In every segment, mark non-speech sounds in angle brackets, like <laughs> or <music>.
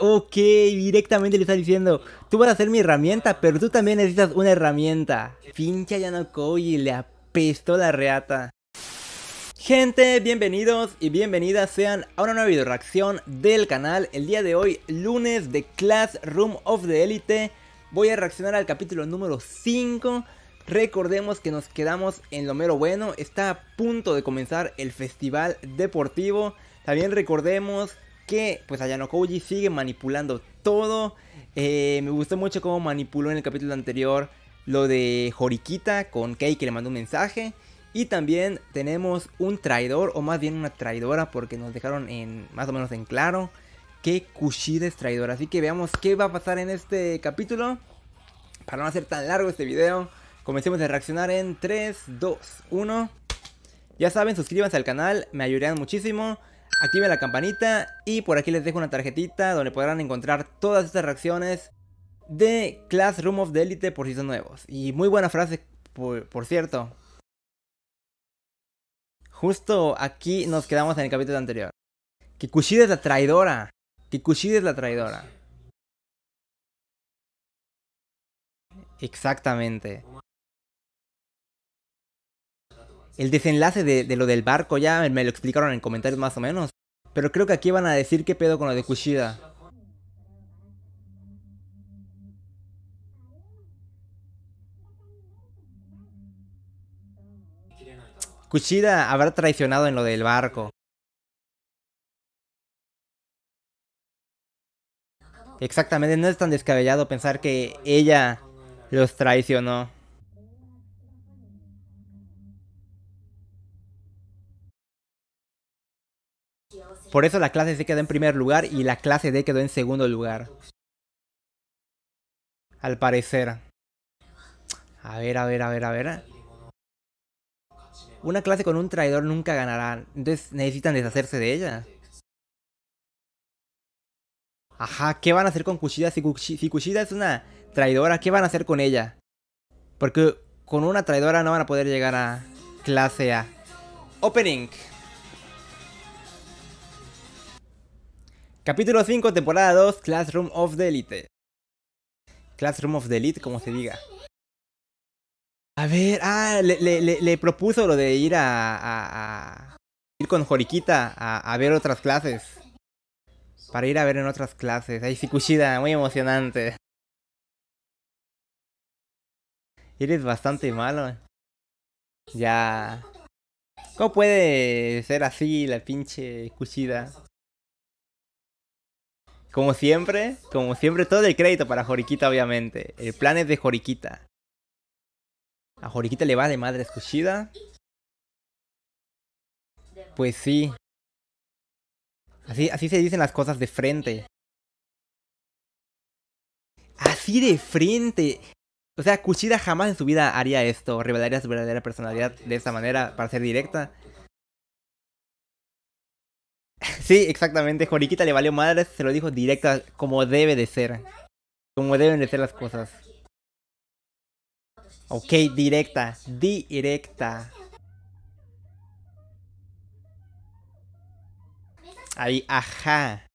Ok, directamente le está diciendo, tú vas a ser mi herramienta, pero tú también necesitas una herramienta. Fincha no y le apestó la reata. Gente, bienvenidos y bienvenidas sean a una nueva video reacción del canal. El día de hoy, lunes de Classroom of the Elite, voy a reaccionar al capítulo número 5. Recordemos que nos quedamos en lo mero bueno, está a punto de comenzar el festival deportivo. También recordemos que pues Ayano Koji sigue manipulando todo. Eh, me gustó mucho cómo manipuló en el capítulo anterior lo de joriquita con Kei que le mandó un mensaje. Y también tenemos un traidor, o más bien una traidora, porque nos dejaron en más o menos en claro que Kushida es traidor. Así que veamos qué va a pasar en este capítulo. Para no hacer tan largo este video, comencemos a reaccionar en 3, 2, 1. Ya saben, suscríbanse al canal, me ayudarán muchísimo activen la campanita y por aquí les dejo una tarjetita donde podrán encontrar todas estas reacciones de Classroom of the Elite por si son nuevos. Y muy buena frase, por, cierto. Justo aquí nos quedamos en el capítulo anterior. Kikushida es la traidora. Kikushida es la traidora. Exactamente. El desenlace de, lo del barco ya me, lo explicaron en comentarios más o menos. Pero creo que aquí van a decir qué pedo con lo de Kushida. Kushida habrá traicionado en lo del barco. Exactamente, no es tan descabellado pensar que ella los traicionó. Por eso la clase C quedó en primer lugar y la clase D quedó en segundo lugar. Al parecer. A ver, a ver, a ver, a ver. Una clase con un traidor nunca ganará. Entonces necesitan deshacerse de ella. Ajá, ¿qué van a hacer con Kushida? Si, Kushida? es una traidora, ¿qué van a hacer con ella? Porque con una traidora no van a poder llegar a clase A. Opening. Capítulo 5, temporada 2, Classroom of the Elite. Classroom of the Elite, como se diga. A ver, ah, le, propuso lo de ir a, ir con Joriquita a, ver otras clases. Para ir a ver en otras clases. Ay, Cuchida, muy emocionante. Eres bastante malo. Ya. ¿Cómo puede ser así la pinche Kushida? Como siempre, como siempre, todo el crédito para Joriquita, obviamente. El plan es de Joriquita. A Joriquita le va de madre escuchida. Pues sí. Así, así se dicen las cosas de frente. Así de frente. O sea, Kushida jamás en su vida haría esto, revelaría su verdadera personalidad de esta manera, para ser directa. Sí, exactamente. Joriquita le valió madre, se lo dijo directa, como debe de ser. Como deben de ser las cosas. Ok, directa, directa. Ay, ajá.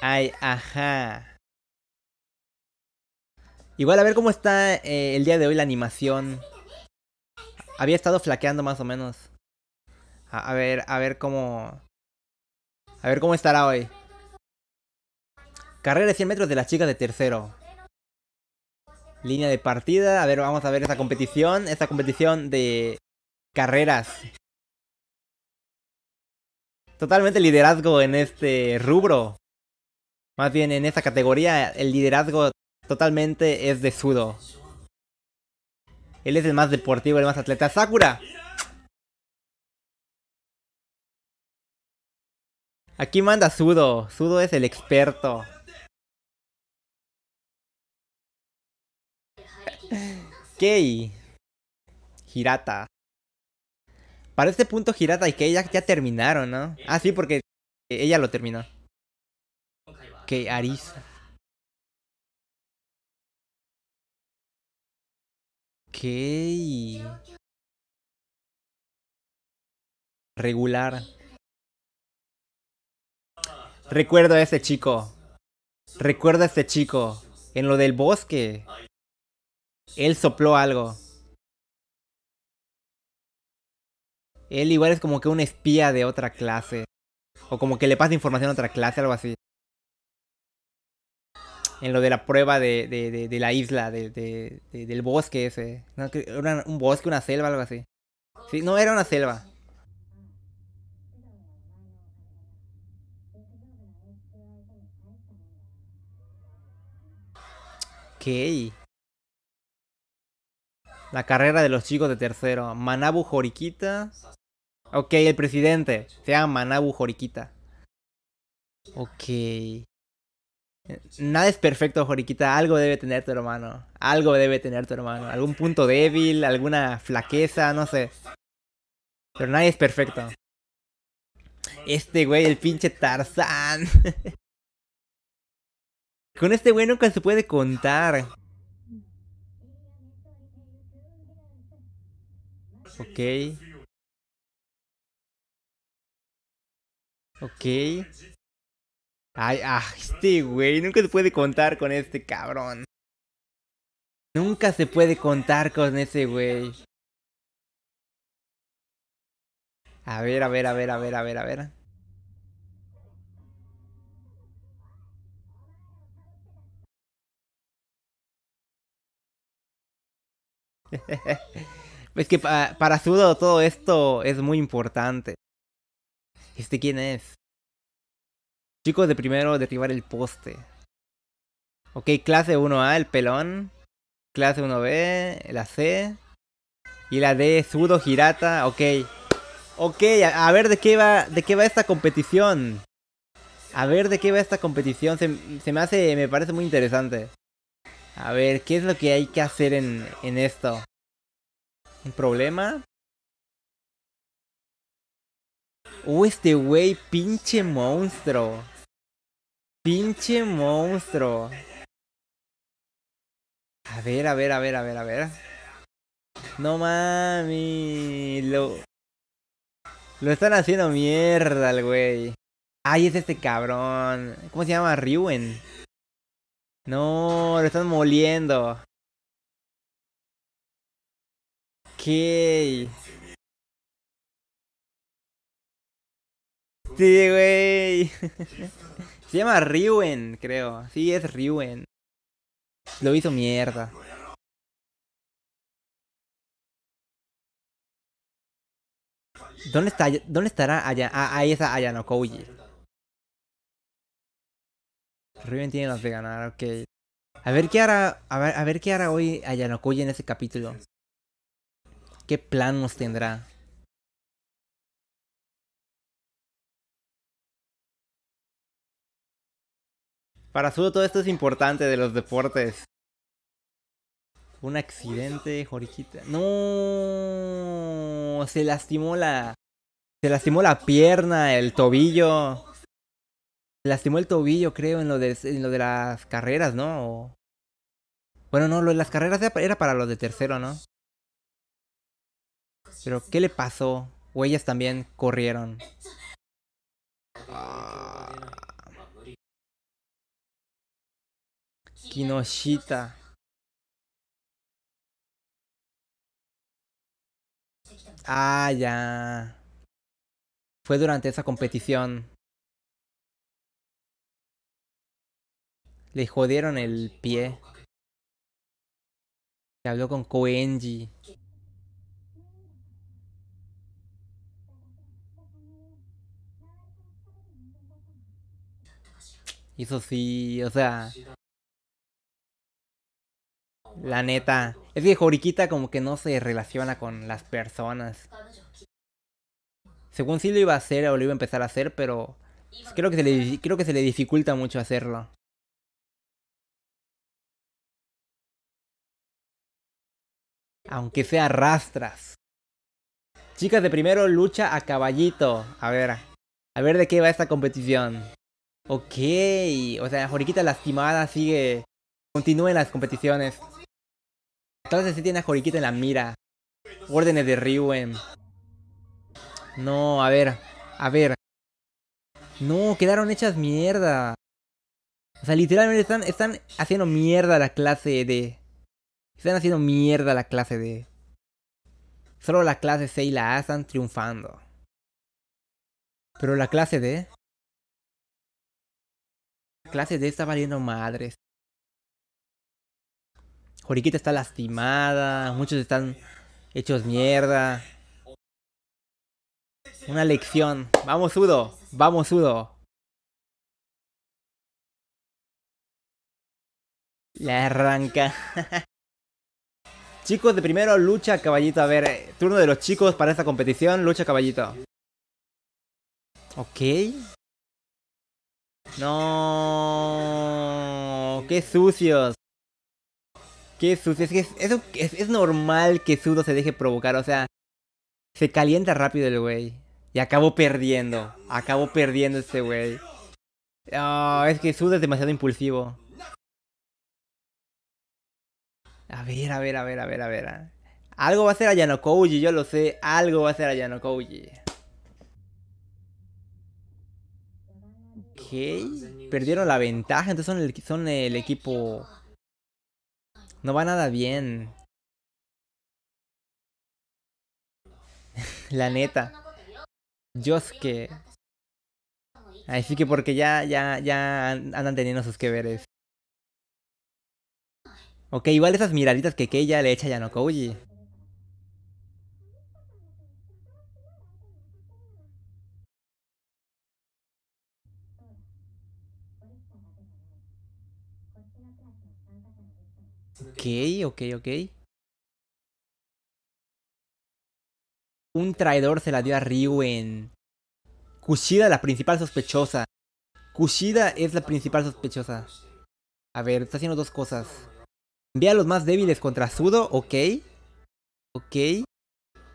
Ay, ajá. Igual a ver cómo está eh, el día de hoy la animación. Había estado flaqueando más o menos. a ver, a ver cómo... A ver cómo estará hoy. Carrera de 100 metros de las chicas de tercero. Línea de partida. A ver, vamos a ver esta competición. Esta competición de carreras. Totalmente liderazgo en este rubro. Más bien en esta categoría el liderazgo totalmente es de Sudo. Él es el más deportivo, el más atleta. ¡Sakura! Aquí manda Sudo. Sudo es el experto. Kei. Girata. Para este punto Girata y Kei ya, ya terminaron, ¿no? Ah, sí, porque ella lo terminó. Kei Arisa. Kei. Regular. Recuerdo a ese chico. Recuerdo a ese chico. En lo del bosque. Él sopló algo. Él igual es como que un espía de otra clase. O como que le pasa información a otra clase, algo así. En lo de la prueba de, de, de, la isla, del bosque ese. un bosque, una selva, algo así. Sí, no, era una selva. Ok. La carrera de los chicos de tercero. Manabu Joriquita. Ok, el presidente. Se llama Manabu Joriquita. Ok. Nada es perfecto, Joriquita. Algo debe tener tu hermano. Algo debe tener tu hermano. Algún punto débil, alguna flaqueza, no sé. Pero nadie es perfecto. Este güey, el pinche Tarzán. <laughs> Con este güey nunca se puede contar. Ok. Ok. Ay, ah, este güey nunca se puede contar con este cabrón. Nunca se puede contar con ese güey. A ver, a ver, a ver, a ver, a ver, a ver. <laughs> es que para, sudo Zudo todo esto es muy importante. ¿Este quién es? Chicos de primero, derribar el poste. Ok, clase 1A, el pelón. Clase 1B, la C. Y la D, Sudo Girata. Ok. Ok, a, ver de qué va de qué va esta competición. A ver de qué va esta competición. se me hace, me parece muy interesante. A ver, ¿qué es lo que hay que hacer en, en esto? ¿Un problema? Uh, este güey, pinche monstruo. Pinche monstruo. A ver, a ver, a ver, a ver, a ver. No mami. Lo, lo están haciendo mierda el güey. Ay, es este cabrón. ¿Cómo se llama? Ryuen. No, lo están moliendo. qué Sí, güey. <laughs> Se llama Ryuen creo. Sí, es Ryuen Lo hizo mierda. ¿Dónde está? ¿Dónde estará allá? Ah, ahí está Ayano Koji. Riven tiene las de ganar, ok. A ver qué hará, a ver, a ver qué hará hoy Ayanokoye en ese capítulo. ¿Qué plan nos tendrá? Para Sudo todo esto es importante de los deportes. Un accidente, Joriquita. No, se lastimó la, se lastimó la pierna, el tobillo lastimó el tobillo, creo, en lo de, lo de las carreras, ¿no? Bueno, no, lo de las carreras era para lo de tercero, ¿no? Pero, ¿qué le pasó? O ellas también corrieron. Kinoshita. Ah, ya. Fue durante esa competición. Le jodieron el pie. habló con Koenji. eso sí, o sea. La neta. Es que Joriquita como que no se relaciona con las personas. Según sí lo iba a hacer o lo iba a empezar a hacer, pero creo que se le, creo que se le dificulta mucho hacerlo. aunque sea rastras. Chicas de primero, lucha a caballito. A ver, a ver de qué va esta competición. Ok, o sea, Joriquita lastimada sigue... Continúen las competiciones. Entonces sí tiene a Joriquita en la mira. Órdenes de Ryuen. No, a ver, a ver. No, quedaron hechas mierda. O sea, literalmente están, están haciendo mierda la clase de, están haciendo mierda la clase D. Solo la clase C y la A están triunfando. Pero la clase D... La clase D está valiendo madres. Joriquita está lastimada, muchos están hechos mierda. Una lección. Vamos, Udo. Vamos, Udo. La arranca. <laughs> Chicos de primero, lucha caballito. A ver, turno de los chicos para esta competición, lucha caballito. Ok. No, qué sucios. Qué sucios. Es, que es, normal que Sudo se deje provocar, o sea, se calienta rápido el güey. Y acabo perdiendo. Acabo perdiendo este güey. Ah, es que Sudo es demasiado impulsivo. A ver, a ver, a ver, a ver, a ver. Algo va a hacer a Yanokouji, yo lo sé. Algo va a hacer a Yanokouji. Ok. Perdieron la ventaja, entonces son el, equipo... No va nada bien. <laughs> la neta. Yosuke. Así que porque ya, ya, ya andan teniendo sus que veres. Ok, igual esas miraditas que Keiya le echa a Yanokouji. Ok, ok, ok. Un traidor se la dio a Ryu en... Kushida, la principal sospechosa. Kushida es la principal sospechosa. A ver, está haciendo dos cosas. Ve a los más débiles contra Sudo, ok. Ok.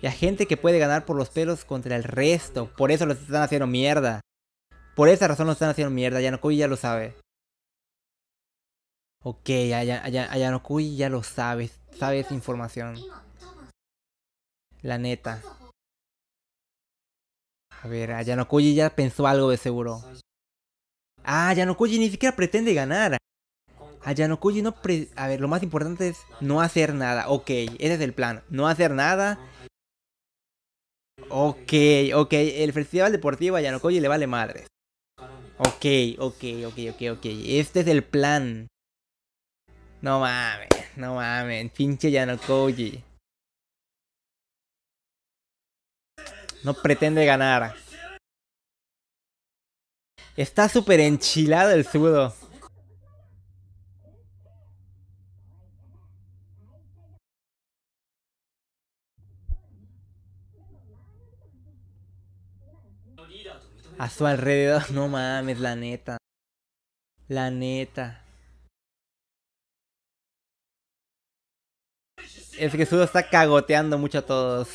Y a gente que puede ganar por los pelos contra el resto. Por eso los están haciendo mierda. Por esa razón los están haciendo mierda. Yanokui ya lo sabe. Ok, a, a, ya lo sabe. Sabe esa información. La neta. A ver, a ya pensó algo de seguro. Ah, Yanokuji ni siquiera pretende ganar. A no... a ver, lo más importante es no hacer nada. Ok, ese es el plan. No hacer nada. Ok, ok. El Festival Deportivo a Yanokoji le vale madre Ok, ok, ok, ok, ok. Este es el plan. No mames, no mames. Pinche Yanokoji. No pretende ganar. Está súper enchilado el sudo. a su alrededor. <laughs> No mames, la neta. La neta. Es que Sudo está cagoteando mucho a todos.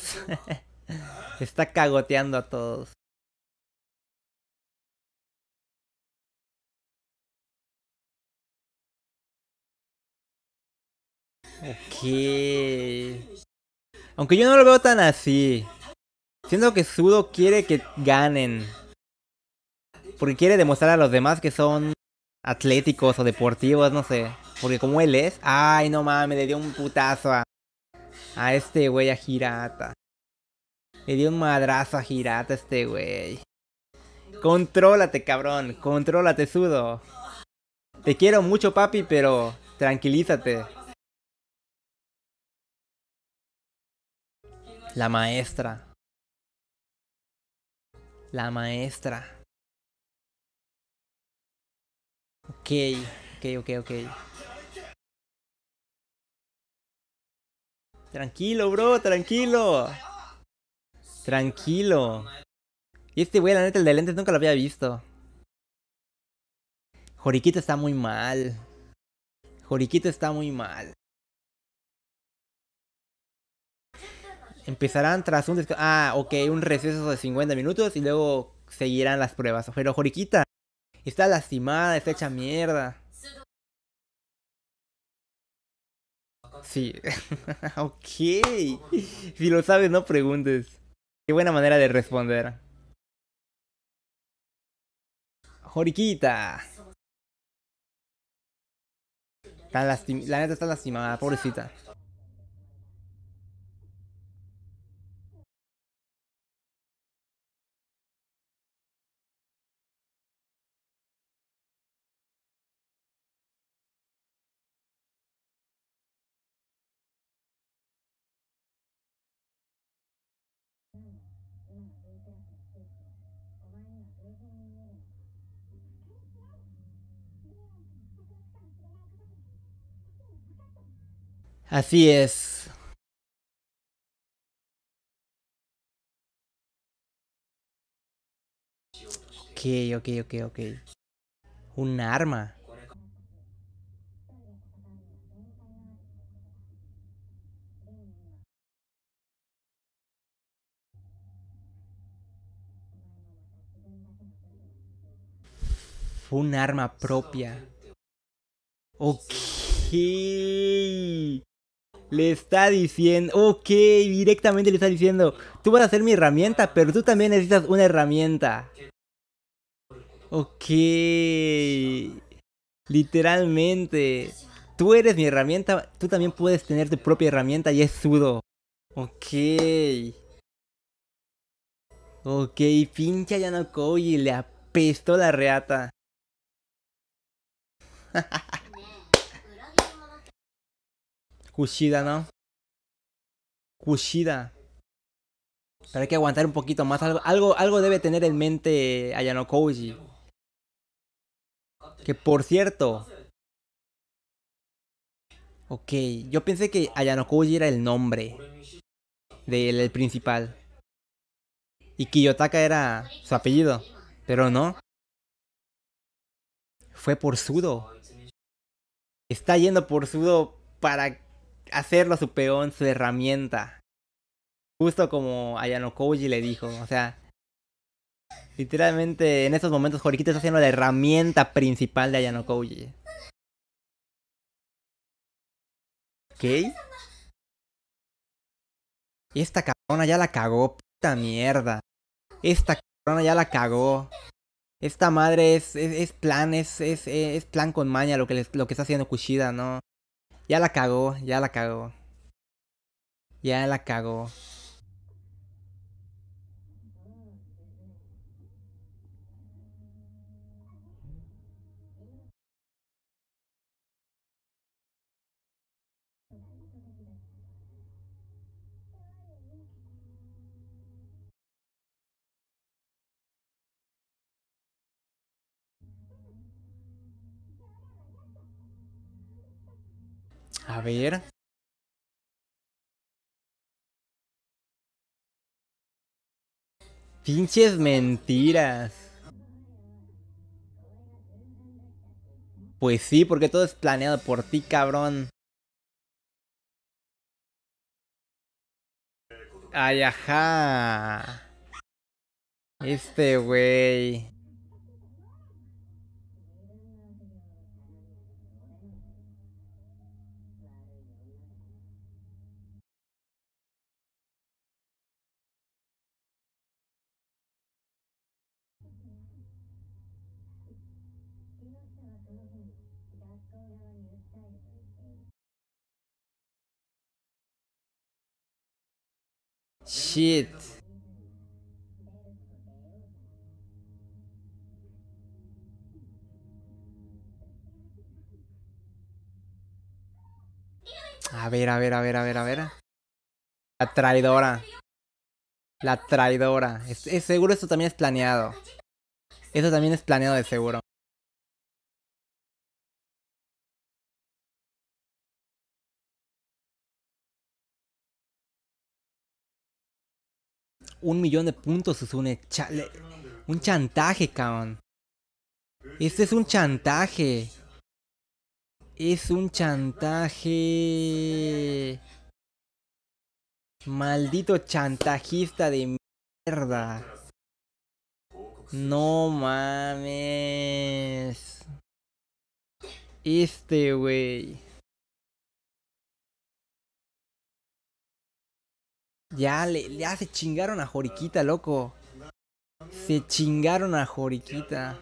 <laughs> está cagoteando a todos. Ok. Aunque yo no lo veo tan así. Siento que Sudo quiere que ganen. Porque quiere demostrar a los demás que son atléticos o deportivos, no sé. Porque como él es, ay, no mames, le dio un putazo a, a este güey, a Girata. Le dio un madrazo a Girata este güey. Contrólate, cabrón, contrólate, sudo. Te quiero mucho, papi, pero tranquilízate. La maestra. La maestra. Ok, ok, ok, ok. Tranquilo, bro, tranquilo. Tranquilo. Y este güey, la neta, el de lentes nunca lo había visto. Joriquito está muy mal. Joriquito está muy mal. Empezarán tras un... Ah, ok, un receso de 50 minutos y luego seguirán las pruebas. Pero Joriquita, Está lastimada, está hecha mierda. Sí. <laughs> ok. Si lo sabes, no preguntes. Qué buena manera de responder. Joriquita. la neta está lastimada, pobrecita. Así es. Ok, okay, okay, ok. Un arma. un arma propia. Okay le está diciendo, ok, directamente le está diciendo, tú vas a ser mi herramienta, pero tú también necesitas una herramienta. Ok, literalmente, tú eres mi herramienta, tú también puedes tener tu propia herramienta y es sudo. Ok. Ok, pincha no y le apestó la reata. <laughs> Kushida, ¿no? Kushida. Pero hay que aguantar un poquito más. Algo, algo, algo debe tener en mente Ayano Koji. Que por cierto. Ok, yo pensé que Ayano Koji era el nombre del el principal. Y Kiyotaka era su apellido. Pero no. Fue por Sudo. Está yendo por Sudo para hacerlo su peón, su herramienta. Justo como Ayano Koji le dijo, o sea, literalmente en estos momentos Horikita está haciendo la herramienta principal de Ayano Koji. esta cabrona ya la cagó, puta mierda. Esta cabrona ya la cagó. Esta madre es, es, plan, es, es, es, plan con maña lo que, lo que está haciendo Kushida, ¿no? Ya la cagó, ya la cagó. Ya la cagó. A ver. Pinches mentiras. Pues sí, porque todo es planeado por ti, cabrón. Ay, ajá. Este güey. Shit. A ver, a ver, a ver, a ver, a ver. La traidora. La traidora. Es, seguro esto también es planeado. eso también es planeado de seguro. un millón de puntos, un Chale. Un chantaje, cabrón. Este es un chantaje. Es un chantaje. Maldito chantajista de mierda. No mames. Este, güey. Ya, le, ya se chingaron a Joriquita, loco. Se chingaron a Joriquita.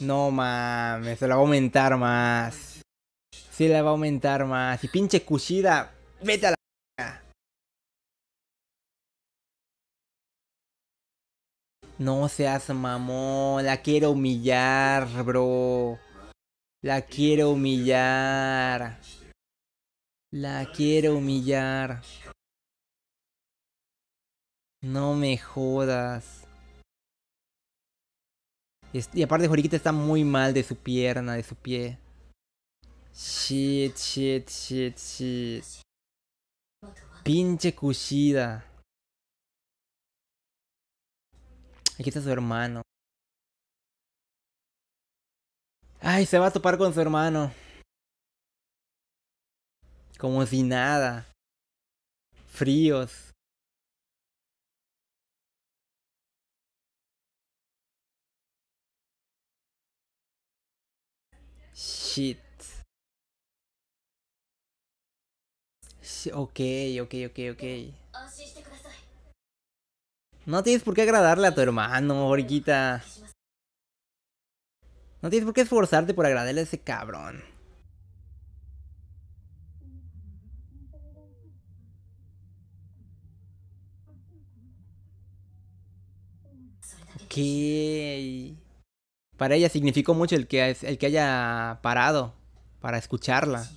No mames, se la va a aumentar más. Se la va a aumentar más. Y pinche Kushida, vete a la. No seas mamón, la quiero humillar, bro. La quiero humillar. La quiero humillar. No me jodas. Y, aparte Joriquita está muy mal de su pierna, de su pie. Shit, shit, shit, shit. Pinche Kushida. Aquí está su hermano. Ay, se va a topar con su hermano. Como si nada. Fríos. Shit. Ok, ok, ok, ok. No tienes por qué agradarle a tu hermano, Orquita. No tienes por qué esforzarte por agradarle a ese cabrón. Ok para ella significó mucho el que, el que haya parado para escucharla.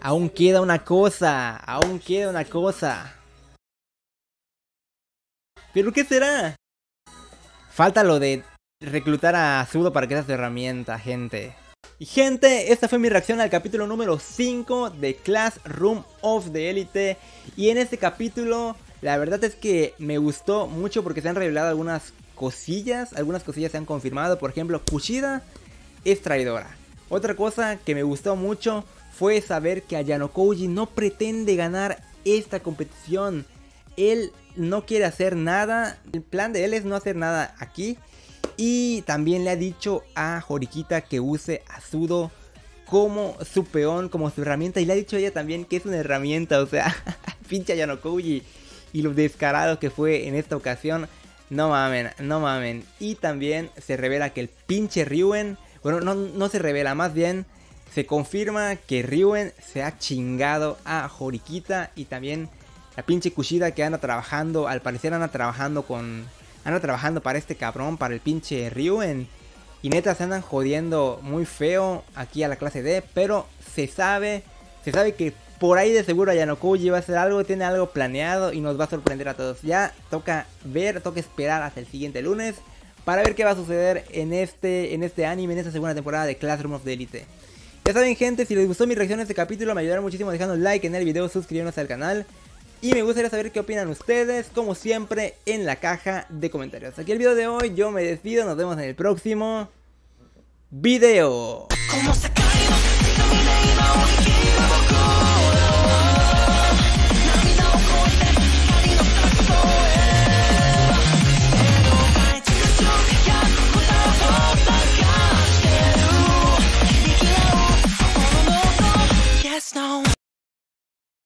Aún queda una cosa, aún queda una cosa. ¿Pero qué será? Falta lo de reclutar a Sudo para que sea su herramienta, gente. Y gente, esta fue mi reacción al capítulo número 5 de Classroom of the Elite. Y en este capítulo, la verdad es que me gustó mucho porque se han revelado algunas cosillas, algunas cosillas se han confirmado, por ejemplo, Kushida es traidora. Otra cosa que me gustó mucho fue saber que Ayano Koji no pretende ganar esta competición. Él no quiere hacer nada, el plan de él es no hacer nada aquí. Y también le ha dicho a Horikita que use a Sudo como su peón, como su herramienta. Y le ha dicho ella también que es una herramienta, o sea, <laughs> pinche Ayano y lo descarado que fue en esta ocasión. No mamen, no mamen. Y también se revela que el pinche Ryuen, bueno, no, se revela, más bien se confirma que Ryuen se ha chingado a Joriquita y también la pinche Kushida que anda trabajando, al parecer anda trabajando con, anda trabajando para este cabrón, para el pinche Ryuen. Y neta se andan jodiendo muy feo aquí a la clase D, pero se sabe, se sabe que por ahí de seguro Yanokuji va a hacer algo, tiene algo planeado y nos va a sorprender a todos. Ya toca ver, toca esperar hasta el siguiente lunes para ver qué va a suceder en este, en este anime, en esta segunda temporada de Classroom of the Elite. Ya saben gente, si les gustó mi reacción a este capítulo me ayudarán muchísimo dejando un like en el video, suscribiéndose al canal. Y me gustaría saber qué opinan ustedes, como siempre, en la caja de comentarios. Aquí el video de hoy, yo me despido, nos vemos en el próximo video. snow.